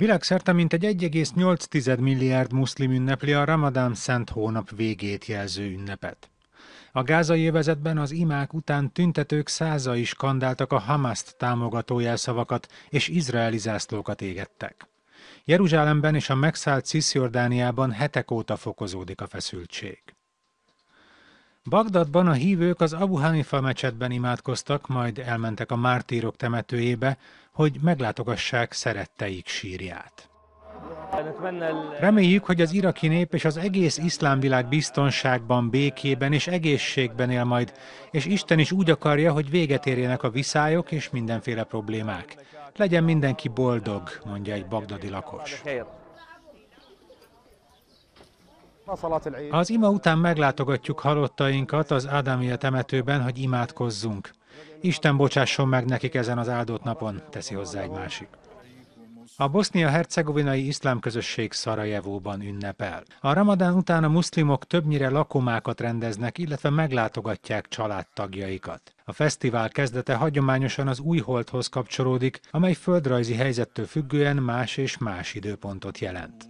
Világszerte mintegy 1,8 milliárd muszlim ünnepli a Ramadán szent hónap végét jelző ünnepet. A gázai évezetben az imák után tüntetők is kandáltak a Hamaszt támogató jelszavakat és izraeli zászlókat égettek. Jeruzsálemben és a megszállt Cisjordániában hetek óta fokozódik a feszültség. Bagdadban a hívők az Abu Hanifa mecsetben imádkoztak, majd elmentek a mártírok temetőjébe, hogy meglátogassák szeretteik sírját. Reméljük, hogy az iraki nép és az egész iszlámvilág biztonságban, békében és egészségben él majd, és Isten is úgy akarja, hogy véget érjenek a viszályok és mindenféle problémák. Legyen mindenki boldog, mondja egy bagdadi lakos. Az ima után meglátogatjuk halottainkat az Ádámia temetőben, hogy imádkozzunk. Isten bocsásson meg nekik ezen az áldott napon, teszi hozzá egy másik. A bosznia-hercegovinai iszlám közösség Szarajevóban ünnepel. A ramadán után a muszlimok többnyire lakomákat rendeznek, illetve meglátogatják családtagjaikat. A fesztivál kezdete hagyományosan az újholdhoz kapcsolódik, amely földrajzi helyzettől függően más és más időpontot jelent.